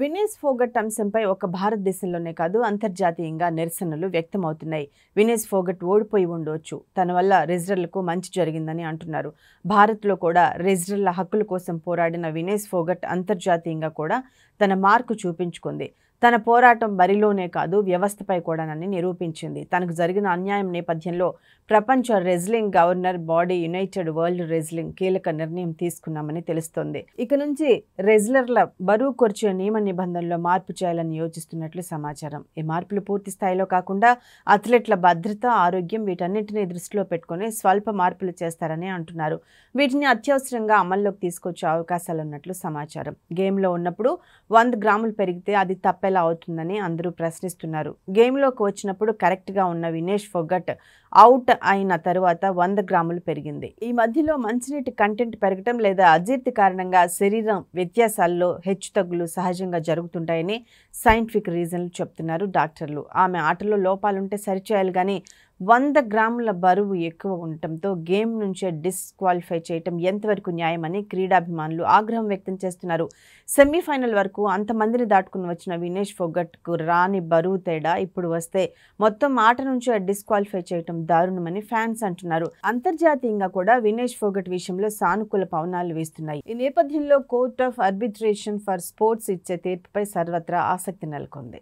వినేస్ ఫోగట్ అంశంపై ఒక భారతదేశంలోనే కాదు అంతర్జాతీయంగా నిరసనలు వ్యక్తమవుతున్నాయి వినేస్ ఫోగట్ ఓడిపోయి ఉండవచ్చు తన వల్ల రెజ్రర్లకు మంచి జరిగిందని అంటున్నారు భారత్లో కూడా రెజ్రర్ల హక్కుల కోసం పోరాడిన వినేస్ ఫోగట్ అంతర్జాతీయంగా కూడా తన మార్కు చూపించుకుంది తన పోరాటం బరిలోనే కాదు వ్యవస్థపై కూడానని నిరూపించింది తనకు జరిగిన అన్యాయం నేపథ్యంలో ప్రపంచ wrestling governor body United World Wrestling కీలక నిర్ణయం తీసుకున్నామని తెలుస్తోంది ఇక నుంచి రెజ్లర్ల బరువు కొర్చే నియమ నిబంధనల్లో మార్పు చేయాలని యోచిస్తున్నట్లు సమాచారం ఈ మార్పులు పూర్తి స్థాయిలో కాకుండా అథ్లెట్ల భద్రత ఆరోగ్యం వీటన్నిటిని దృష్టిలో పెట్టుకుని స్వల్ప మార్పులు చేస్తారని అంటున్నారు వీటిని అత్యవసరంగా అమల్లోకి తీసుకొచ్చే అవకాశాలు ఉన్నట్లు సమాచారం గేమ్లో ఉన్నప్పుడు వంద గ్రాములు పెరిగితే అది తప్ప ఎలా అవుతుందని అందరూ ప్రశ్నిస్తున్నారు గేమ్లోకి వచ్చినప్పుడు కరెక్ట్గా ఉన్న వినేష్ ఫొగట్ అవుట్ అయిన తరువాత వంద గ్రాములు పెరిగింది ఈ మధ్యలో మంచినీటి కంటెంట్ పెరగటం లేదా అజీర్తి కారణంగా శరీరం వ్యత్యాసాల్లో హెచ్చుతగ్గులు సహజంగా జరుగుతుంటాయని సైంటిఫిక్ రీజన్లు చెప్తున్నారు డాక్టర్లు ఆమె ఆటలో లోపాలుంటే సరిచేయాలి కానీ వంద గ్రాముల బరువు ఎక్కువ ఉండటంతో గేమ్ నుంచే డిస్క్వాలిఫై చేయటం ఎంతవరకు న్యాయమని క్రీడాభిమానులు ఆగ్రహం వ్యక్తం చేస్తున్నారు సెమీఫైనల్ వరకు అంతమందిని దాటుకుని వచ్చిన వినేష్ ఫొగట్కు రాని బరువు తేడా ఇప్పుడు వస్తే మొత్తం ఆట నుంచే డిస్క్వాలిఫై చేయటం దారుణమని ఫ్యాన్స్ అంటున్నారు అంతర్జాతీయంగా కూడా వినేష్ ఫొగట్ విషయంలో సానుకూల పవనాలు వేస్తున్నాయి ఈ నేపథ్యంలో Court of Arbitration for Sports ఇచ్చే తీర్పుపై సర్వత్రా ఆసక్తి నెలకొంది